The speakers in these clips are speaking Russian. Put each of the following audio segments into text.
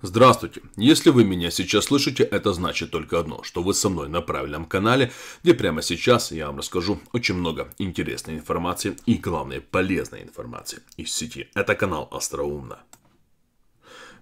Здравствуйте. Если вы меня сейчас слышите, это значит только одно, что вы со мной на правильном канале, где прямо сейчас я вам расскажу очень много интересной информации и, главное, полезной информации из сети. Это канал Остроумно.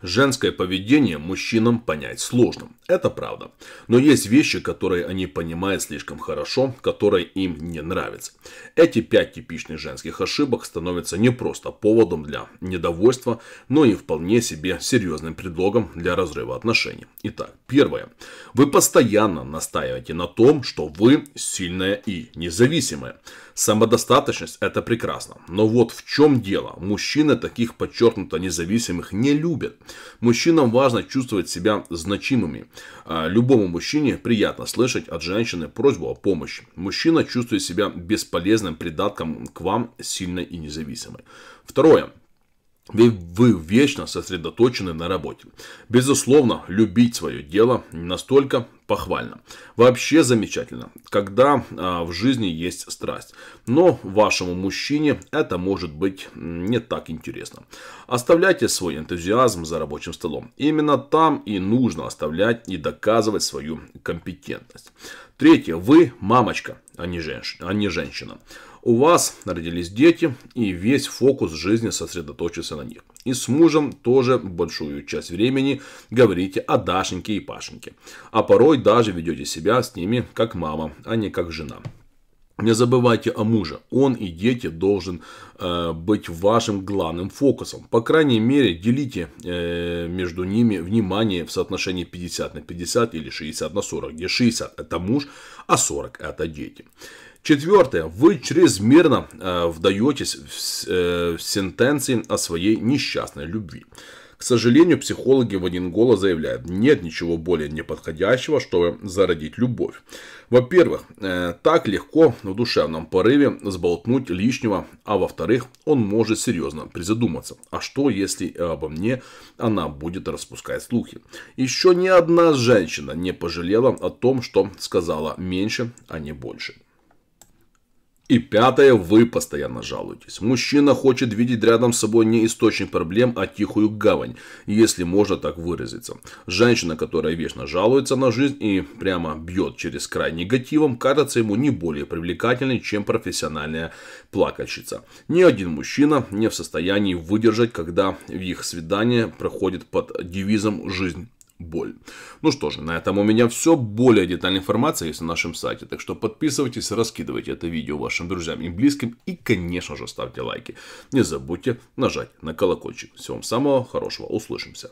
Женское поведение мужчинам понять сложно, это правда. Но есть вещи, которые они понимают слишком хорошо, которые им не нравятся. Эти пять типичных женских ошибок становятся не просто поводом для недовольства, но и вполне себе серьезным предлогом для разрыва отношений. Итак, первое. Вы постоянно настаиваете на том, что вы сильная и независимая. Самодостаточность – это прекрасно. Но вот в чем дело. Мужчины таких подчеркнуто независимых не любят. Мужчинам важно чувствовать себя значимыми. А, любому мужчине приятно слышать от женщины просьбу о помощи. Мужчина чувствует себя бесполезным придатком к вам, сильной и независимой. Второе вы вечно сосредоточены на работе. Безусловно, любить свое дело настолько похвально. Вообще замечательно, когда а, в жизни есть страсть. Но вашему мужчине это может быть не так интересно. Оставляйте свой энтузиазм за рабочим столом. Именно там и нужно оставлять и доказывать свою компетентность. Третье. Вы мамочка, а не, женщ... а не женщина. У вас родились дети, и весь фокус жизни сосредоточился на них. И с мужем тоже большую часть времени говорите о Дашеньке и Пашеньке. А порой даже ведете себя с ними как мама, а не как жена. Не забывайте о муже. Он и дети должен э, быть вашим главным фокусом. По крайней мере, делите э, между ними внимание в соотношении 50 на 50 или 60 на 40, где 60 это муж, а 40 это дети. Четвертое. Вы чрезмерно э, вдаетесь в, э, в сентенции о своей несчастной любви. К сожалению, психологи в один голос заявляют, нет ничего более неподходящего, чтобы зародить любовь. Во-первых, э, так легко в душевном порыве сболтнуть лишнего, а во-вторых, он может серьезно призадуматься, а что если обо мне она будет распускать слухи. Еще ни одна женщина не пожалела о том, что сказала меньше, а не больше. И пятое, вы постоянно жалуетесь. Мужчина хочет видеть рядом с собой не источник проблем, а тихую гавань, если можно так выразиться. Женщина, которая вечно жалуется на жизнь и прямо бьет через край негативом, кажется ему не более привлекательной, чем профессиональная плакальщица. Ни один мужчина не в состоянии выдержать, когда в их свидание проходит под девизом «жизнь боль. Ну что же, на этом у меня все. Более детальная информация есть на нашем сайте. Так что подписывайтесь, раскидывайте это видео вашим друзьям и близким. И, конечно же, ставьте лайки. Не забудьте нажать на колокольчик. Всего вам самого хорошего. Услышимся.